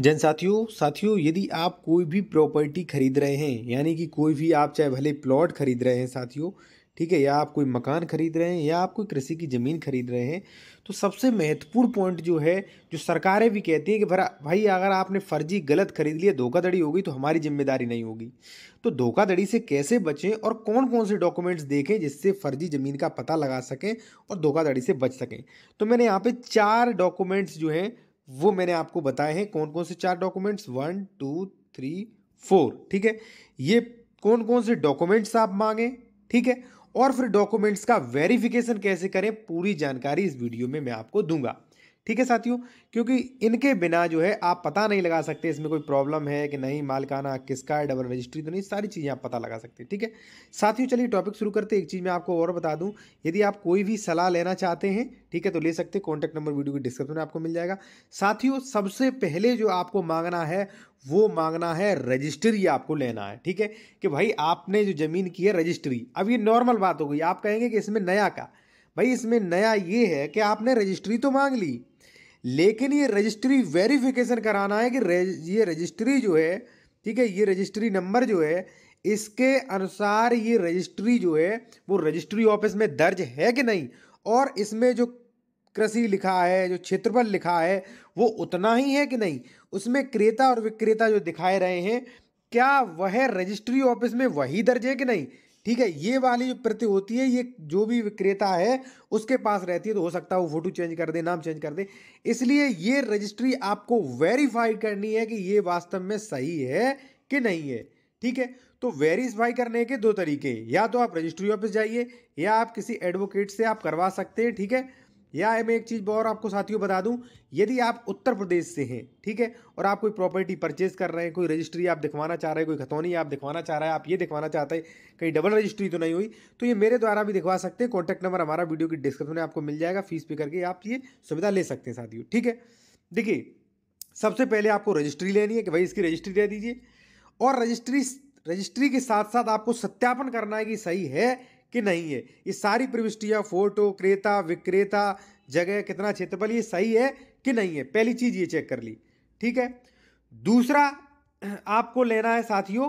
जन साथियों साथियों यदि आप कोई भी प्रॉपर्टी खरीद रहे हैं यानी कि कोई भी आप चाहे भले प्लॉट खरीद रहे हैं साथियों ठीक है या आप कोई मकान खरीद रहे हैं या आप कोई कृषि की ज़मीन खरीद रहे हैं तो सबसे महत्वपूर्ण पॉइंट जो है जो सरकारें भी कहती हैं कि भरा भाई अगर आपने फर्जी गलत खरीद लिया धोखाधड़ी होगी तो हमारी जिम्मेदारी नहीं होगी तो धोखाधड़ी से कैसे बचें और कौन कौन से डॉक्यूमेंट्स देखें जिससे फर्जी ज़मीन का पता लगा सकें और धोखाधड़ी से बच सकें तो मैंने यहाँ पर चार डॉक्यूमेंट्स जो हैं वो मैंने आपको बताए हैं कौन कौन से चार documents one two three four ठीक है ये कौन कौन से डॉक्यूमेंट्स आप मांगे ठीक है और फिर डॉक्यूमेंट्स का वेरिफिकेशन कैसे करें पूरी जानकारी इस वीडियो में मैं आपको दूंगा ठीक है साथियों क्योंकि इनके बिना जो है आप पता नहीं लगा सकते इसमें कोई प्रॉब्लम है कि नहीं मालकाना किसका है डबल रजिस्ट्री तो नहीं सारी चीज़ें आप पता लगा सकते ठीक है साथियों चलिए टॉपिक शुरू करते एक चीज़ मैं आपको और बता दूँ यदि आप कोई भी सलाह लेना चाहते हैं ठीक है तो ले सकते हैं कॉन्टैक्ट नंबर वीडियो की डिस्क्रिप्शन में आपको मिल जाएगा साथियों सबसे पहले जो आपको मांगना है वो मांगना है रजिस्ट्री आपको लेना है ठीक है कि भाई आपने जो ज़मीन की है रजिस्ट्री अब ये नॉर्मल बात हो गई आप कहेंगे कि इसमें नया का भाई इसमें नया ये है कि आपने रजिस्ट्री तो मांग ली लेकिन ये रजिस्ट्री वेरिफिकेशन कराना है कि रेज, ये रजिस्ट्री जो है ठीक है ये रजिस्ट्री नंबर जो है इसके अनुसार ये रजिस्ट्री जो है वो रजिस्ट्री ऑफिस में दर्ज है कि नहीं और इसमें जो कृषि लिखा है जो क्षेत्रफल लिखा है वो उतना ही है कि नहीं उसमें क्रेता और विक्रेता जो दिखाए रहे हैं क्या वह रजिस्ट्री ऑफिस में वही दर्ज है कि नहीं ठीक है ये वाली जो प्रति होती है ये जो भी विक्रेता है उसके पास रहती है तो हो सकता है वो फोटो चेंज कर दे नाम चेंज कर दे इसलिए ये रजिस्ट्री आपको वेरीफाई करनी है कि ये वास्तव में सही है कि नहीं है ठीक है तो वेरीफाई करने के दो तरीके या तो आप रजिस्ट्री ऑफिस जाइए या आप किसी एडवोकेट से आप करवा सकते हैं ठीक है या मैं एक चीज़ और आपको साथियों बता दूं यदि आप उत्तर प्रदेश से हैं ठीक है और आप कोई प्रॉपर्टी परचेज कर रहे हैं कोई रजिस्ट्री आप दिखवाना चाह रहे हैं कोई खतौनी आप दिखवाना चाह रहे हैं आप ये दिखवाना चाहते हैं कहीं डबल रजिस्ट्री तो नहीं हुई तो ये मेरे द्वारा भी दिखवा सकते हैं कॉन्टैक्ट नंबर हमारा वीडियो की डिस्क्रिप्शन में आपको मिल जाएगा फीस पे करके आप ये सुविधा ले सकते हैं साथियों ठीक है देखिए सबसे पहले आपको रजिस्ट्री लेनी है कि भाई इसकी रजिस्ट्री दे दीजिए और रजिस्ट्री रजिस्ट्री के साथ साथ आपको सत्यापन करना है कि सही है कि नहीं है ये सारी प्रविष्टियाँ फोटो क्रेता विक्रेता जगह कितना क्षेत्रफल ये सही है कि नहीं है पहली चीज़ ये चेक कर ली ठीक है दूसरा आपको लेना है साथियों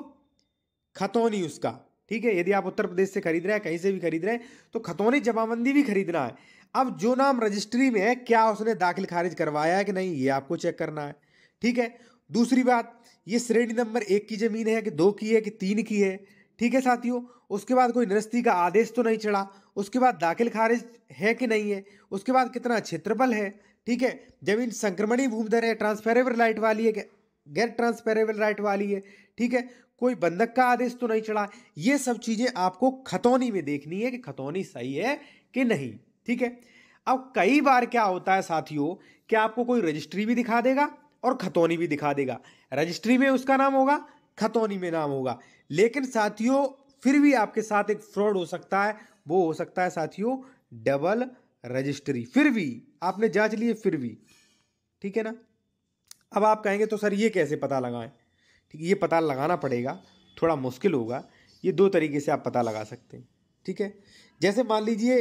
खतौनी उसका ठीक है यदि आप उत्तर प्रदेश से खरीद रहे हैं कहीं से भी खरीद रहे हैं तो खतौनी जमाबंदी भी खरीदना है अब जो नाम रजिस्ट्री में है क्या उसने दाखिल खारिज करवाया है कि नहीं ये आपको चेक करना है ठीक है दूसरी बात ये श्रेणी नंबर एक की ज़मीन है कि दो की है कि तीन की है ठीक है साथियों उसके बाद कोई निरस्ती का आदेश तो नहीं चढ़ा उसके बाद दाखिल खारिज है कि नहीं है उसके बाद कितना क्षेत्रफल है ठीक है जमीन संक्रमणीय भूमिधर है ट्रांसफेरेबल राइट वाली है गैर ट्रांसफेरेबल राइट वाली है ठीक है कोई बंधक का आदेश तो नहीं चढ़ा ये सब चीज़ें आपको खतौनी में देखनी है कि खतौनी सही है कि नहीं ठीक है अब कई बार क्या होता है साथियों कि आपको कोई रजिस्ट्री भी दिखा देगा और खतौनी भी दिखा देगा रजिस्ट्री में उसका नाम होगा खतौनी में नाम होगा लेकिन साथियों फिर भी आपके साथ एक फ्रॉड हो सकता है वो हो सकता है साथियों डबल रजिस्ट्री फिर भी आपने जांच लिए फिर भी ठीक है ना अब आप कहेंगे तो सर ये कैसे पता लगाएं ठीक है ये पता लगाना पड़ेगा थोड़ा मुश्किल होगा ये दो तरीके से आप पता लगा सकते हैं ठीक है जैसे मान लीजिए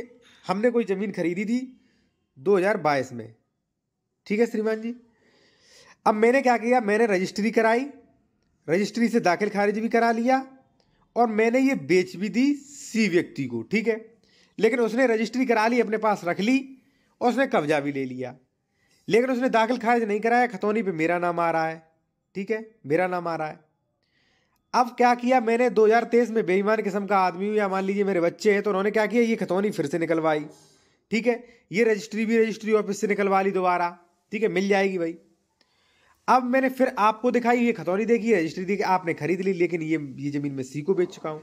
हमने कोई ज़मीन खरीदी थी 2022 में ठीक है श्रीमान जी अब मैंने क्या किया मैंने रजिस्ट्री कराई रजिस्ट्री से दाखिल खारिज भी करा लिया और मैंने ये बेच भी दी सी व्यक्ति को ठीक है लेकिन उसने रजिस्ट्री करा ली अपने पास रख ली और उसने कब्जा भी ले लिया लेकिन उसने दाखिल खारिज नहीं कराया खतौनी पे मेरा नाम आ रहा है ठीक है मेरा नाम आ रहा है अब क्या किया मैंने 2023 में बेईमान किस्म का आदमी हूँ या मान लीजिए मेरे बच्चे हैं तो उन्होंने क्या किया ये खतौनी फिर से निकलवाई ठीक है ये रजिस्ट्री भी रजिस्ट्री ऑफिस से निकलवा ली दोबारा ठीक है मिल जाएगी भाई अब मैंने फिर आपको दिखाई ये खतौनी देखी रजिस्ट्री देखी आपने खरीद ली लेकिन ये ये ज़मीन मैं सी को बेच चुका हूँ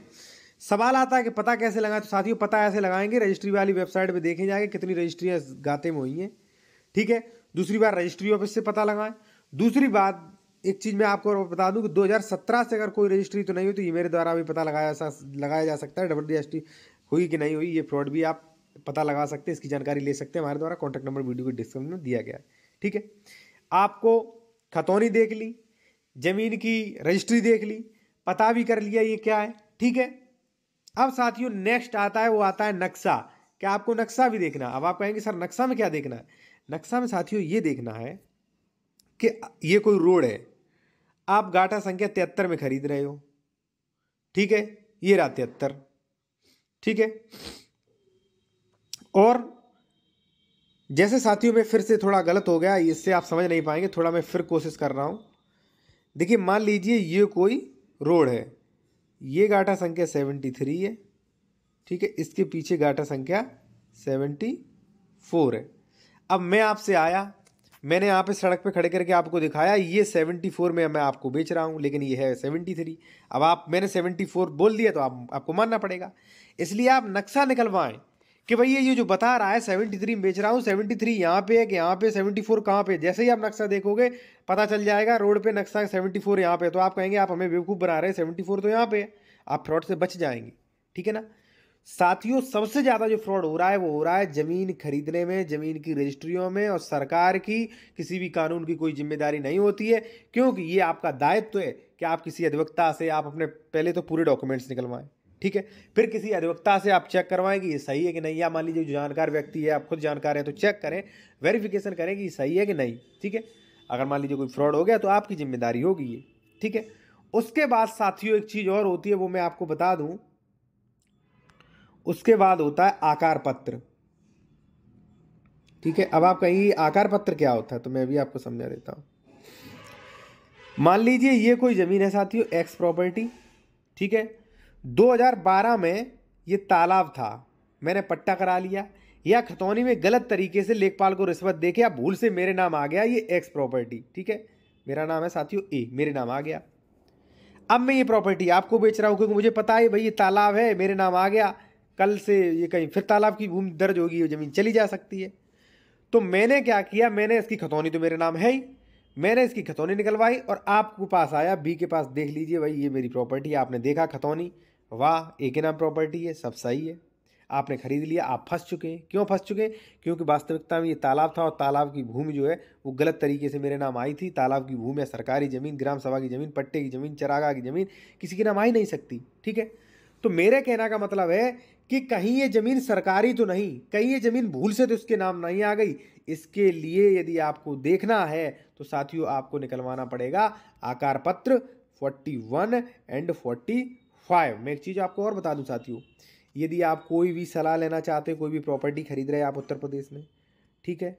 सवाल आता है कि पता कैसे लगाए तो साथियों पता ऐसे लगाएंगे रजिस्ट्री वाली वेबसाइट पर देखे जाएंगे कितनी रजिस्ट्रियाँ गाते में हुई हैं ठीक है दूसरी बार रजिस्ट्री ऑफिस से पता लगाएं दूसरी बात एक चीज़ मैं आपको और बता दूं कि 2017 से अगर कोई रजिस्ट्री तो नहीं हुई तो ये मेरे द्वारा भी पता लगाया जा लगाया जा सकता है डबल टी हुई कि नहीं हुई ये फ्रॉड भी आप पता लगा सकते हैं इसकी जानकारी ले सकते हैं हमारे द्वारा कॉन्टैक्ट नंबर वीडियो के डिस्क्रिप्शन में दिया गया है ठीक है आपको खतौनी देख ली ज़मीन की रजिस्ट्री देख ली पता भी कर लिया ये क्या है ठीक है अब साथियों नेक्स्ट आता है वो आता है नक्शा क्या आपको नक्शा भी देखना अब आप कहेंगे सर नक्शा में क्या देखना है नक्शा में साथियों ये देखना है कि ये कोई रोड है आप गाठा संख्या तिहत्तर में खरीद रहे हो ठीक है ये रहा तिहत्तर ठीक है और जैसे साथियों में फिर से थोड़ा गलत हो गया इससे आप समझ नहीं पाएंगे थोड़ा मैं फिर कोशिश कर रहा हूँ देखिए मान लीजिए ये कोई रोड है ये गाटा संख्या सेवेंटी थ्री है ठीक है इसके पीछे गाटा संख्या सेवेंटी फोर है अब मैं आपसे आया मैंने यहाँ पे सड़क पे खड़े करके आपको दिखाया ये सेवेंटी फोर में मैं आपको बेच रहा हूँ लेकिन ये है सेवेंटी थ्री अब आप मैंने सेवेंटी फोर बोल दिया तो आप आपको मानना पड़ेगा इसलिए आप नक्शा निकलवाएं कि भाई ये जो बता रहा है सेवेंटी थ्री बेच रहा हूँ सेवेंटी थ्री यहाँ पे है कि यहाँ पे सेवेंटी फोर कहाँ पे जैसे ही आप नक्शा देखोगे पता चल जाएगा रोड पे नक्शा सेवेंटी फोर यहाँ पे तो आप कहेंगे आप हमें बेवकूफ़ बना रहे हैं सेवेंटी फोर तो यहाँ पे है आप फ्रॉड से बच जाएंगे ठीक है ना साथियों सबसे ज़्यादा जो फ्रॉड हो रहा है वो हो रहा है ज़मीन खरीदने में ज़मीन की रजिस्ट्रियों में और सरकार की किसी भी कानून की कोई जिम्मेदारी नहीं होती है क्योंकि ये आपका दायित्व है कि आप किसी अधिवक्ता से आप अपने पहले तो पूरे डॉक्यूमेंट्स निकलवाएं ठीक है फिर किसी अधिवक्ता से आप चेक करवाएं कि ये सही है कि नहीं या मान लीजिए जो जानकार व्यक्ति है आप खुद जानकार हैं तो चेक करें वेरिफिकेशन करें कि सही है कि नहीं ठीक है अगर मान लीजिए कोई फ्रॉड हो गया तो आपकी जिम्मेदारी होगी ये ठीक है उसके बाद साथियों एक चीज़ और होती है वो मैं आपको बता दूँ उसके बाद होता है आकार पत्र ठीक है अब आप कहीं आकार पत्र क्या होता है तो मैं भी आपको समझा देता हूँ मान लीजिए ये कोई ज़मीन है साथियों एक्स प्रॉपर्टी ठीक है 2012 में ये तालाब था मैंने पट्टा करा लिया या खतौनी में गलत तरीके से लेखपाल को रिश्वत दे के या भूल से मेरे नाम आ गया ये एक्स प्रॉपर्टी ठीक है मेरा नाम है साथियों ए मेरे नाम आ गया अब मैं ये प्रॉपर्टी आपको बेच रहा हूँ क्योंकि मुझे पता है भाई ये तालाब है मेरे नाम आ गया कल से ये कहीं फिर तालाब की भूमि दर्ज होगी ज़मीन चली जा सकती है तो मैंने क्या किया मैंने इसकी खतौनी तो मेरे नाम है ही मैंने इसकी खतौनी निकलवाई और आपको पास आया बी के पास देख लीजिए भाई ये मेरी प्रॉपर्टी आपने देखा खतौनी वाह एक नाम प्रॉपर्टी है सब सही है आपने खरीद लिया आप फंस चुके हैं क्यों फंस चुके हैं क्योंकि वास्तविकता में ये तालाब था और तालाब की भूमि जो है वो गलत तरीके से मेरे नाम आई थी तालाब की भूमि या सरकारी ज़मीन ग्राम सभा की ज़मीन पट्टे की ज़मीन चरागा की ज़मीन किसी के नाम आ ही नहीं सकती ठीक है तो मेरे कहना का मतलब है कि कहीं ये ज़मीन सरकारी तो नहीं कहीं ये ज़मीन भूल से तो इसके नाम नहीं आ गई इसके लिए यदि आपको देखना है तो साथियों आपको निकलवाना पड़ेगा आकार पत्र forty one and forty five मैं एक चीज़ आपको और बता दूं साथियों यदि आप कोई भी सलाह लेना चाहते हो कोई भी प्रॉपर्टी खरीद रहे हैं आप उत्तर प्रदेश में ठीक है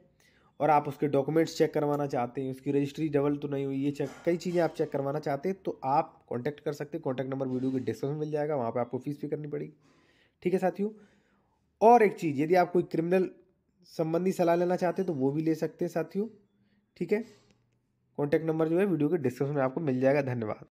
और आप उसके डॉक्यूमेंट्स चेक करवाना चाहते हैं उसकी रजिस्ट्री डबल तो नहीं हुई ये चेक कई चीज़ें आप चेक करवाना चाहते हैं तो आप कॉन्टैक्ट कर सकते हैं कॉन्टैक्ट नंबर वीडियो के डिस्क्रिप्शन मिल जाएगा वहाँ पर आपको फ़ीस पे करनी पड़ेगी ठीक है साथियों और एक चीज़ यदि आप कोई क्रिमिनल संबंधी सलाह लेना चाहते हैं तो वो भी ले सकते हैं साथियों ठीक है कॉन्टैक्ट नंबर जो है वीडियो के डिस्क्रिप्शन में आपको मिल जाएगा धन्यवाद